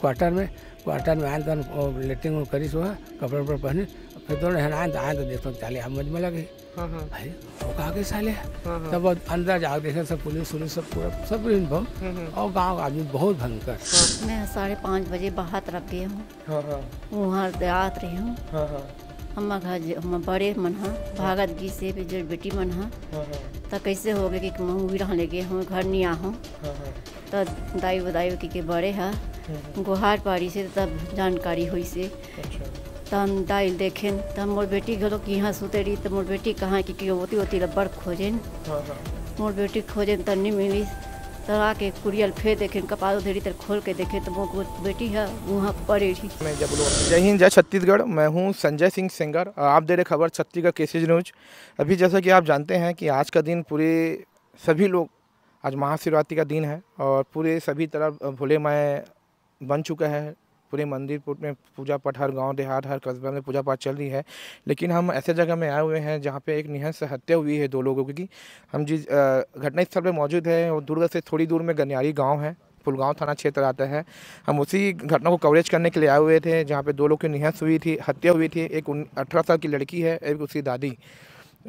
Quarter में quarter में आए तो लेटरिन करीस हुआ कपड़े वपड़े पहने फिर तो है आए तो आए तो देखो चाले हम मजमे लगे हाँ, हाँ। भाई वो कहा के साले तब हाँ, अंदर जाओ देखे सब पुलिस उलिस सब पूरा सब यूनिफॉर्म और गांव आदमी बहुत भयंकर मैं साढ़े पाँच बजे बाहर तरफ गई हूँ वहाँ देहात रही हूँ हम घर हम बड़े मन हाँ भागत जी से भी जो बेटी मन हाँ तो कैसे हो गए कि मऊ भी रहने गए हम घर नहीं आ हूँ तो दाई बदाई की के बड़े हैं गुहार पारी से तब जानकारी हुई से अच्छा। तम दाइल देखें तो हम मोर बेटी घरों की यहाँ सुते रही तो मोर बेटी कहाँ की क्यों होती होती लब्बर खोजें हाँ, हाँ। मोर बेटी खोजें तो नहीं मिली तब आके कुरियल फेर देखें कपाल धेरी तर खोल के देखें तो मोर बेटी है वहाँ पड़े थी जय हिंद जय छत्तीसगढ़ मैं हूँ संजय सिंह सिंगर आप दे रहे खबर छत्तीसगढ़ केसेज न्यूज अभी जैसा कि आप जानते हैं कि आज का दिन पूरे सभी लोग आज महाशिवरात्रि का दिन है और पूरे सभी तरफ भोले माए बन चुका है पूरे मंदिर में पूजा पाठ हर गांव देहात हर कस्बे में पूजा पाठ चल रही है लेकिन हम ऐसे जगह में आए हुए हैं जहां पे एक निहंस हत्या हुई है दो लोगों की हम जिस घटनास्थल पर मौजूद है और दुर्ग से थोड़ी दूर में गन्यारी गाँव है फुलगांव थाना क्षेत्र आता है हम उसी घटना को कवरेज करने के लिए आए हुए थे जहाँ पे दो लोग की निहंस हुई थी हत्या हुई थी एक अठारह साल की लड़की है एक उसकी दादी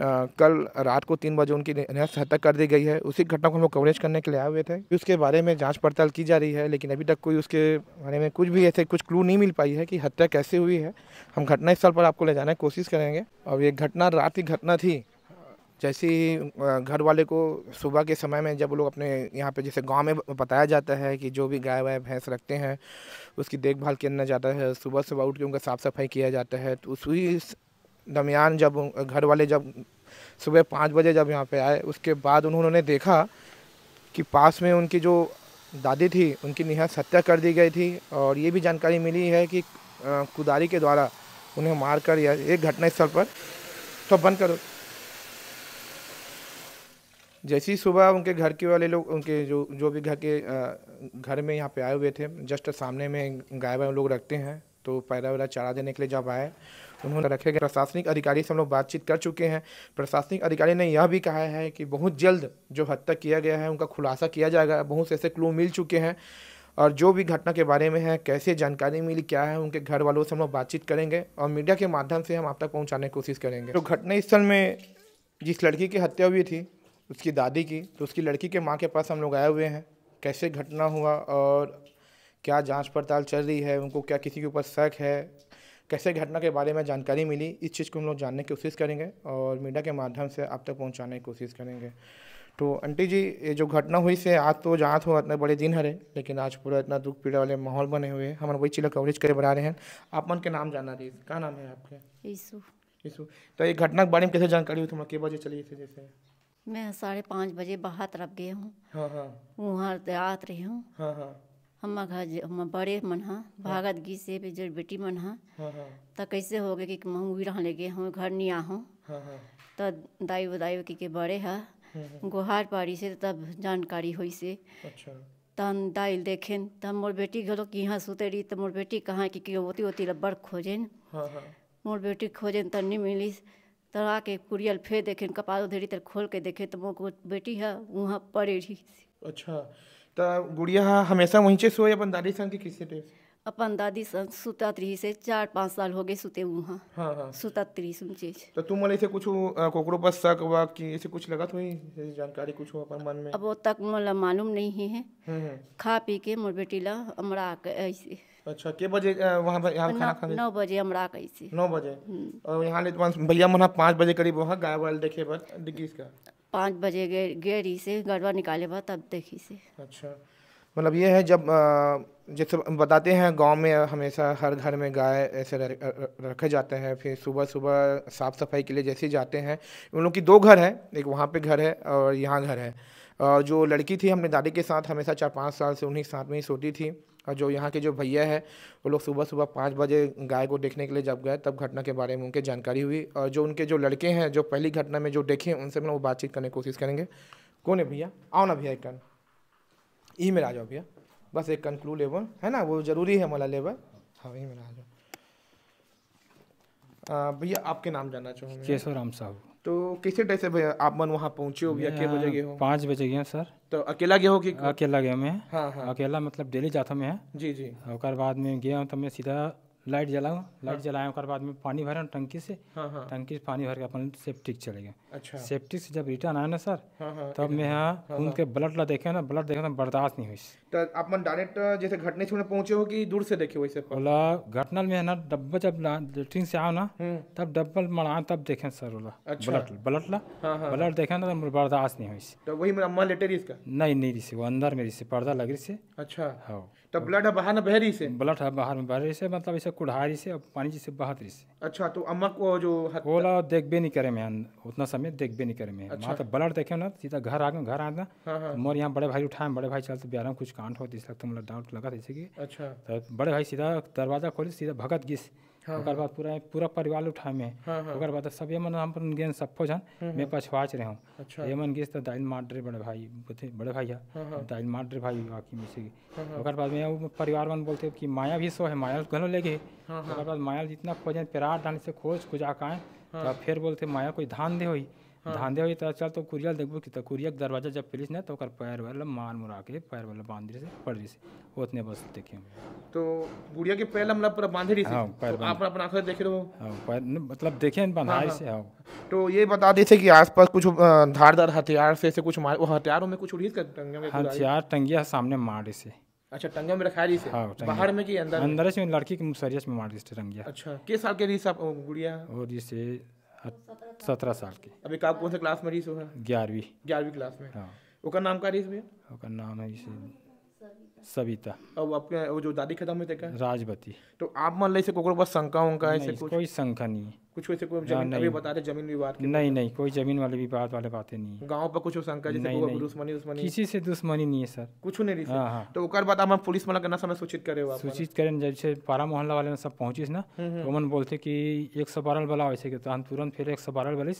कल रात को तीन बजे उनकी निहत्थ हत्या कर दी गई है उसी घटना को हम लोग कवरेज करने के लिए आए हुए थे उसके बारे में जांच पड़ताल की जा रही है लेकिन अभी तक कोई उसके बारे में कुछ भी ऐसे कुछ क्लू नहीं मिल पाई है कि हत्या कैसे हुई है हम घटना स्थल पर आपको ले जाने की कोशिश करेंगे और ये घटना रात की घटना थी जैसे ही घर वाले को सुबह के समय में जब लोग अपने यहाँ पे जैसे गांव में बताया जाता है कि जो भी गाय वाय भैंस रखते हैं उसकी देखभाल करना जाता है सुबह सुबह उठ के उनका साफ़ सफाई किया जाता है तो उसी दरमियान जब घर वाले जब सुबह पाँच बजे जब यहाँ पे आए उसके बाद उन्होंने देखा कि पास में उनकी जो दादी थी उनकी निहत हत्या कर दी गई थी और ये भी जानकारी मिली है कि कुदारी के द्वारा उन्हें मार कर या एक घटनास्थल पर सब तो बंद करो जैसे ही सुबह उनके घर के वाले लोग उनके जो जो भी घर के घर में यहाँ पे आए हुए थे जस्ट सामने में गाय वाय लोग रखते हैं तो पैरा वैरा चारा देने के लिए जब आए उन्होंने रखे गए प्रशासनिक अधिकारी से हम लोग बातचीत कर चुके हैं प्रशासनिक अधिकारी ने यह भी कहा है कि बहुत जल्द जो हत्या किया गया है उनका खुलासा किया जाएगा बहुत से ऐसे क्लू मिल चुके हैं और जो भी घटना के बारे में है कैसे जानकारी मिली क्या है उनके घर वालों से हम लोग बातचीत करेंगे और मीडिया के माध्यम से हम आप तक पहुँचाने की कोशिश करेंगे तो घटना स्थल में जिस लड़की की हत्या हुई थी उसकी दादी की तो उसकी लड़की के माँ के पास हम लोग आए हुए हैं कैसे घटना हुआ और क्या जांच पड़ताल चल रही है उनको क्या किसी के ऊपर शक है कैसे घटना के बारे में जानकारी मिली इस चीज़ को हम लोग जानने की कोशिश करेंगे और मीडिया के माध्यम से आप तक पहुँचाने की कोशिश करेंगे तो आंटी जी ये जो घटना हुई से आज तो जहाँ हो तो इतना बड़े दिन हरे लेकिन आज पूरा इतना दुख पीड़ा वाले माहौल बने हुए हैं हमारे वही चीज़ कवरेज करे बना रहे हैं आप मन के नाम जाना रही क्या नाम है आपके यीशु यीशु तो ये घटना के बारे में कैसे जानकारी हुई तुम्हारा के बजे चली थी जैसे मैं साढ़े पाँच बजे बाहर तरफ गए हूँ हाँ, हाँ। वहाँ रात रही हूँ हाँ हाँ हमारे घर बड़े मन हा हाँ। भागत गीत से भी जो बेटी मन हा तो कैसे हो गए कि मैं भी रह लगे हम घर नहीं हूँ तो दाई बदाई की के बड़े हा गुहार पारी से तब जानकारी हुई से अच्छा तन दाई देखें त मोर बेटी घलो कि यहाँ सुते रही तो मोर बेटी कहाँ कि ओती ओती लब्बड़ खोजें मोर बेटी खोजें त नहीं मिली त आके कुरियल फेर देखें कपाल उधेरी तर खोल के देखे तो मोर बेटी है वहाँ पड़े रही अच्छा तो गुड़िया हमेशा वहीं से सोए अपन दादी संग के किससे टेप अपन दादी संग सुता रही से चार पाँच साल हो गए सुते हुए हाँ हाँ, हाँ। सुता रही सुन चीज तो तुम वाले से कुछ कोकरो पर शक वा कि ऐसे कुछ लगा तुम्हें जानकारी कुछ हो अपन मन में अब वो तक मोला मालूम नहीं है हम्म, हम्म। खा पी के मोर बेटी ला अमरा ऐसे अच्छा के बजे वहाँ पर यहाँ खाना खाने नौ बजे हमरा कैसे नौ बजे हम्म। और यहाँ ले तो भैया मना हाँ पाँच बजे करीब वहाँ गाय वाले देखे पर डिग्रीज का पाँच बजे गए गेरी से गरबा निकाले बाद तब देखी से अच्छा मतलब ये है जब जैसे बताते हैं गांव में हमेशा हर घर में गाय ऐसे रखे जाते हैं फिर सुबह सुबह साफ़ सफाई के लिए जैसे जाते हैं उन लोग की दो घर हैं एक वहाँ पे घर है और यहाँ घर है जो लड़की थी हमने दादी के साथ हमेशा चार पाँच साल से उन्हीं के साथ में ही सोती थी और जो यहाँ के जो भैया है वो लोग सुबह सुबह पाँच बजे गाय को देखने के लिए जब गए तब घटना के बारे में उनके जानकारी हुई और जो उनके जो लड़के हैं जो पहली घटना में जो देखे उनसे मैं वो बातचीत करने की कोशिश करेंगे कौन है भैया आओ ना भैया एक कन यही में आ जाओ भैया बस एक कंक्लू लेवल है ना वो ज़रूरी है हमारा लेवल हाँ यही में आ जाओ भैया आपके नाम जानना चाहूँगा केशव राम साहू तो कैसे से भैया आप मन वहाँ पहुँचे हो भैया क्या बजे गए हो पाँच बजे गए सर तो अकेला गया हो कि अकेला गया मैं हाँ हाँ अकेला मतलब डेली जाता मैं जी जी और बाद में गया तो मैं सीधा लाइट जलाऊँ लाइट हाँ। जलाए कर बाद में पानी भरे टंकी से हाँ, हाँ, टंकी से पानी भर के अपन सेफ्टिक चले गए अच्छा सेफ्टिक से जब रिटर्न आया ना सर हाँ, तब मैं यहाँ खून के ब्लड ला देखे ना ब्लड देखे बर्दाश्त नहीं हुई तो अपन डायरेक्ट जैसे घटना छोड़ने पहुंचे हो कि दूर से देखे वैसे बोला घटना में है ना डब्बा जब लेटरिन से आओ ना हम्म। तब डब्बल मड़ा तब देखे सर बोला ब्लड ब्लड ला ब्लड देखे ना बर्दाश्त नहीं हुई तो वही मेरा मन लेटे नहीं नहीं रिसी वो अंदर में रिसी पर्दा लग रही से अच्छा हाँ तो ब्लड में बहरी से ब्लड है बाहर में बहरी से मतलब इसे कुढ़ारी से और पानी जैसे बहतरी से अच्छा तो अम्मा को जो बोला देख भी नहीं करे मैं उतना समय देख भी नहीं करे मैं अच्छा। तो ब्लड देखे ना सीधा घर आ गए घर आना हाँ, हाँ। मोर यहाँ बड़े भाई उठाए बड़े भाई चलते बिहार में कुछ कांड होती इसलिए डाउट लगा था की अच्छा तो बड़े भाई सीधा दरवाजा खोले सीधा भगत घिस हाँ। ओकर बाद पूरा पूरा परिवार उठा में हाँ हाँ। ओकर बाद सब ये मन हम अपन गेन सबको जन हम्म, मैं हम्म। पछवाच रहे हूँ अच्छा। ये मन गेस तो दाइन मार रे बड़े भाई बोलते बड़े भाई है हाँ।, हाँ। दाइल मार रे भाई बाकी में से हाँ, हाँ। ओकर बाद मैं परिवार मन बोलते कि माया भी सो है माया घनो लेगे ओकर बाद माया जितना खोजन पेरार डाल से खोज खुजा का तो फिर बोलते माया कोई धान दे हुई हाँ। धांधे हो तो चल तो कुरिया देखबो कि कुरिया के दरवाजा जब पुलिस ने तो ओकर पैर वाला मार मुरा के पैर वाला बांध से पड़ रही से ओतने बस देखे तो बुढ़िया के पैर हमरा मतलब पूरा बांध रही हां पैर तो आप अपना आंखों देख रहे हो हां पैर मतलब देखे बांधाई हाँ, हाँ। से हां तो ये बता दी थे कि आसपास कुछ धारदार हथियार से से कुछ मार हथियारों में कुछ उड़ी टंगिया में हथियार टंगिया सामने मारे से अच्छा टंगिया में रखा रही से बाहर में कि अंदर अंदर से लड़की के मुसरियस में मार रही से टंगिया अच्छा किस साल के रही से आप गुड़िया और जिसे सत्रह साल की अभी का कौन सा क्लास में होगा ग्यारहवीं ग्यारहवीं क्लास में हाँ उसका नाम का रही उसका नाम है इसे सविता अब आपके वो जो दादी खत्म हुई देखा राजवती तो आप मान लीजिए कोई शंका उनका ऐसे कोई शंका नहीं है कुछ वैसे कोई हाँ, जमीन अभी बता रहे जमीन विवाद नहीं नहीं कोई जमीन वाले विवाद वाले बातें नहीं गांव पर कुछ शंका जैसे दुश्मनी दुश्मनी किसी से दुश्मनी नहीं है सर कुछ नहीं रही हाँ, हाँ। तो ओकर बाद हम पुलिस वाला करना समय सूचित करे सूचित करें जैसे पारा मोहल्ला वाले सब पहुंचिस ना हम्म, हम्म। तो मन बोलते कि एक सौ बारह वाला वैसे के तो तुरंत फिर एक सौ बारह वाले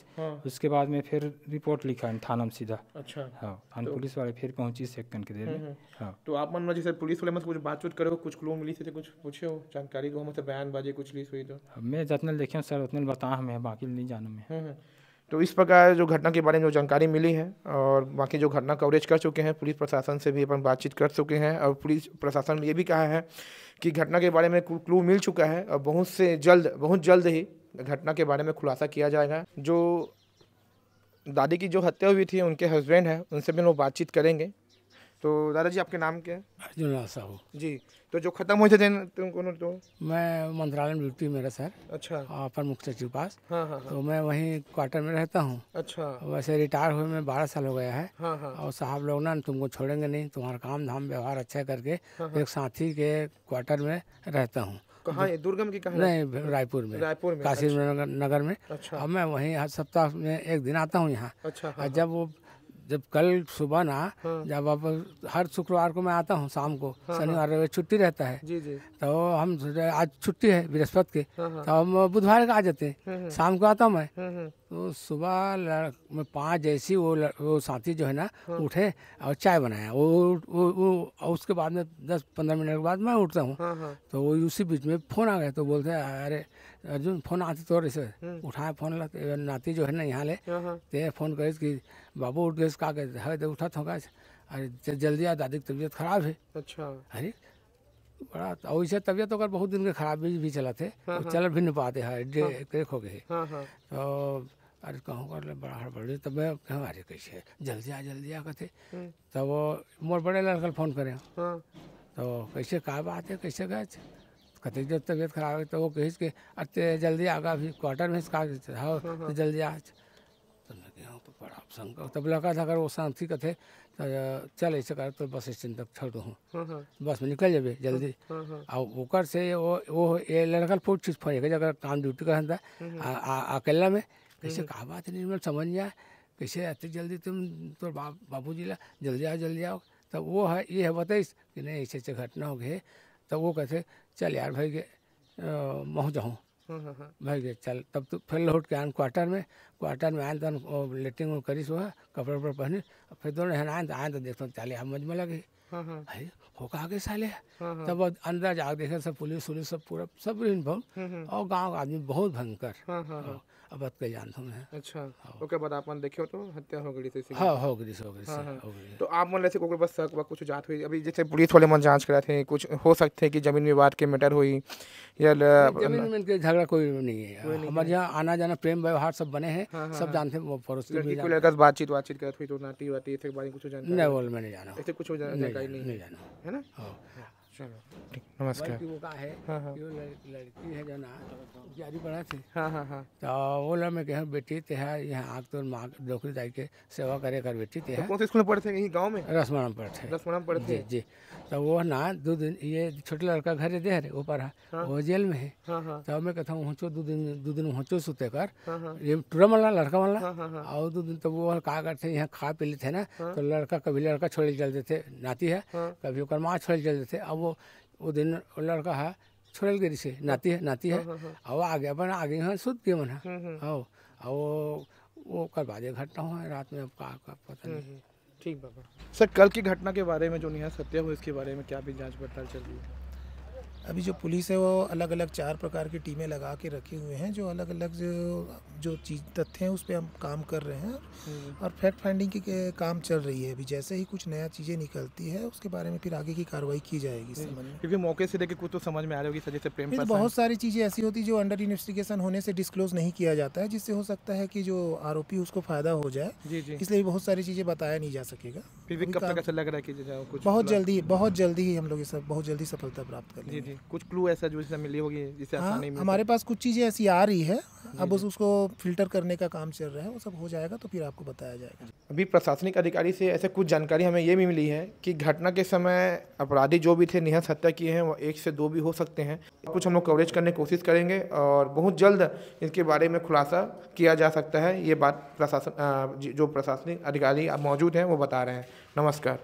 उसके बाद में फिर रिपोर्ट लिखा है थाना में सीधा अच्छा हाँ थाना तो- पुलिस वाले फिर पहुंची सेकंड के देर में हम्म, तो आप मन जैसे पुलिस वाले में कुछ बातचीत करे कुछ क्लू मिली थे तो कुछ पूछे हो जानकारी को हमसे बयानबाजी कुछ ली हुई तो मैं जितना देखे सर उतना बता हमें बाकी नहीं जाना में हम्म, हम्म। तो इस प्रकार जो घटना के बारे में जो जानकारी मिली है और बाकी जो घटना कवरेज कर चुके हैं पुलिस प्रशासन से भी अपन बातचीत कर चुके हैं और पुलिस प्रशासन ने ये भी कहा है कि घटना के बारे में क्लू मिल चुका है और बहुत से जल्द बहुत जल्द ही घटना के बारे में खुलासा किया जाएगा जो दादी की जो हत्या हुई थी उनके हस्बैंड हैं उनसे भी लोग बातचीत करेंगे तो दादाजी आपके नाम क्या है अर्जुन साहू जी तो जो खत्म हुए थे दिन तुम तो मैं मंत्रालय में ड्यूटी मेरा सर अच्छा आ, पर मुख्य सचिव पास हाँ हाँ, हाँ। तो मैं वहीं क्वार्टर में रहता हूँ अच्छा वैसे रिटायर हुए मैं बारह साल हो गया है हाँ हाँ और साहब लोग ना तुमको छोड़ेंगे नहीं तुम्हारा काम धाम व्यवहार अच्छा करके हाँ, हाँ। एक साथी के क्वार्टर में रहता हूँ कहाँ है दुर्गम की कहाँ नहीं रायपुर में रायपुर में काशी अच्छा। नगर में अच्छा अब मैं वहीं हर सप्ताह में एक दिन आता हूँ यहाँ अच्छा हाँ, जब वो जब कल सुबह ना हाँ। जब आप हर शुक्रवार को मैं आता हूँ शाम को हाँ, हाँ, शनिवार रविवार छुट्टी रहता है जी जी तो हम आज छुट्टी है बृहस्पति के हाँ, हाँ। तो हम बुधवार का आ जाते हैं हाँ, हाँ। शाम को आता हूँ मैं तो सुबह में पाँच जैसी वो वो साथी जो है ना हाँ। उठे और चाय बनाया वो वो वो उसके बाद में दस पंद्रह मिनट के बाद मैं उठता हूँ हाँ, हाँ। तो वो उसी बीच में फ़ोन आ गया तो बोलते हैं अरे अर्जुन फ़ोन आते तो ऐसे हाँ। उठाए फ़ोन लाते नाती जो है ना यहाँ ले हाँ, ते फ़ोन करे कि बाबू उठ गए का गए तो उठा था तो अरे जल्दी आ दादी की तबीयत खराब है अच्छा अरे बड़ा और ऐसे तबियत तो अगर बहुत दिन के खराब भी, भी चला थे हाँ, तो चल भी नहीं पाते हैं हाँ, हो गए हाँ, हाँ, तो अरे कहूँ कर ले बड़ा हड़बड़ी तब अरे कैसे जल्दी आ जल्दी आ कहते हम्म। तब वो मोर बड़े लड़कल फ़ोन करे हाँ। तो कैसे का बात है कैसे गए कहते जब तबीयत खराब है तो वो कहीं के अरे जल्दी आगा अभी क्वार्टर में का हाँ, हाँ, हाँ तो जल्दी आ तो मैं कहूँ तो बड़ा शंका तब लगा था अगर वो शांति कथे तो चल ऐसे कर तो बस स्टैंड तक छोड़ दूँ हाँ, बस में निकल जाबे जल्दी और ओकर से वो वो ये लड़का फूट चीज फरेगा अगर काम ड्यूटी कर अकेला में कैसे हम्म। कहा बात नहीं मतलब समझ जाए कैसे आते जल्दी तुम तो बाबू जी ला जल्दी आओ जल्दी आओ तब वो है ये है बताइस कि नहीं ऐसे ऐसे घटना हो गए तब वो कहते चल यार भाई के मोह हम्म, जाऊँ हम्म, भाई के चल तब तो फिर लौट के आन क्वार्टर में क्वार्टर में आए तो लेटिंग करी सुबह कपड़े वपड़े पहने फिर दोनों है आन तो आए तो देखते चाले हम मज में लगे हाँ, हाँ। अरे हो कहा के साले हाँ, तब अंदर जाग देखे सब पुलिस उलिस सब पूरा सब इन्वॉल्व और गांव का आदमी बहुत भयंकर अब अब के जानता तो हूँ मैं अच्छा ओके बाद आप मन देखियो तो हत्या हो गई थी हां हो गई हो गई तो आप मन ऐसे कोई बस सक वा कुछ जात हुई अभी जैसे पुलिस वाले मन जांच करा थे कुछ हो सकते हैं कि जमीन विवाद के मैटर हुई या जमीन के झगड़ा कोई नहीं है हमारे यहां आना जाना प्रेम व्यवहार सब बने हैं हाँ, हाँ, सब हाँ। जानते हैं पड़ोस बातचीत वातचीत करते हुए तो इसके बारे में कुछ जानकारी नहीं मैंने जाना कुछ नहीं जाना है ना चलो ठीक नमस्कार वो का है हाँ हाँ लड़की है जो ना जारी थी हाँ हाँ हाँ तो वो मैं कह बेटी है यहाँ आग तो माँ दाई के सेवा करे कर बेटी ते है तो कौन से स्कूल में पढ़ते हैं गांव में पढ़ते हैं पढ़ते हैं जी तो वो ना दो दिन ये छोटे लड़का घर दे रहे ऊपर है हाँ। वो जेल में है हाँ, हाँ। तो मैं कहता हूँ दो दिन दो दिन वहाँचो सुते कर ये टूरा मल्ला लड़का मल्ला और दो दिन तो वो का करते यहाँ खा पी लेते ना तो लड़का कभी लड़का छोड़े चल देते नाती है कभी ओकर माँ छोड़े चल देते अब वो वो दिन वो लड़का है छोड़ल गिरी से नाती है नाती है और हाँ, हाँ, हाँ। आगे अपन गई हैं सुत गए मन है और वो कल बाजे घटना हुआ रात में अब का, का पता नहीं ठीक बाबा सर कल की घटना के बारे में जो नहीं है सत्य हुआ इसके बारे में क्या भी जांच पड़ताल चल रही है अभी जो पुलिस है वो अलग अलग चार प्रकार की टीमें लगा के रखे हुए हैं जो अलग अलग जो जो चीज तथ्य हैं उस पर हम काम कर रहे हैं हम्म। और फैक्ट फाइंडिंग की काम चल रही है अभी जैसे ही कुछ नया चीज़ें निकलती है उसके बारे में फिर आगे की कार्रवाई की जाएगी हम्म। क्योंकि मौके से लेकर कुछ तो समझ में आ रही होगी प्रेम बहुत सारी चीज़ें ऐसी होती जो अंडर इन्वेस्टिगेशन होने से डिस्क्लोज नहीं किया जाता है जिससे हो सकता है कि जो आरोपी उसको फायदा हो जाए इसलिए बहुत सारी चीज़ें बताया नहीं जा सकेगा फिर भी कब तक लग रहा है कि बहुत जल्दी बहुत जल्दी ही हम लोग ये सब बहुत जल्दी सफलता प्राप्त करेंगे होगी कुछ क्लू ऐसा जो जिससे मिली होगी जिससे हाँ, आसानी हमारे पास कुछ चीज़ें ऐसी आ रही है अब उस उसको फिल्टर करने का काम चल रहा है वो सब हो जाएगा तो फिर आपको बताया जाएगा अभी प्रशासनिक अधिकारी से ऐसे कुछ जानकारी हमें ये भी मिली है कि घटना के समय अपराधी जो भी थे निहत हत्या किए हैं वो एक से दो भी हो सकते हैं कुछ हम लोग कवरेज करने की कोशिश करेंगे और बहुत जल्द इसके बारे में खुलासा किया जा सकता है ये बात प्रशासन जो प्रशासनिक अधिकारी मौजूद हैं वो बता रहे हैं नमस्कार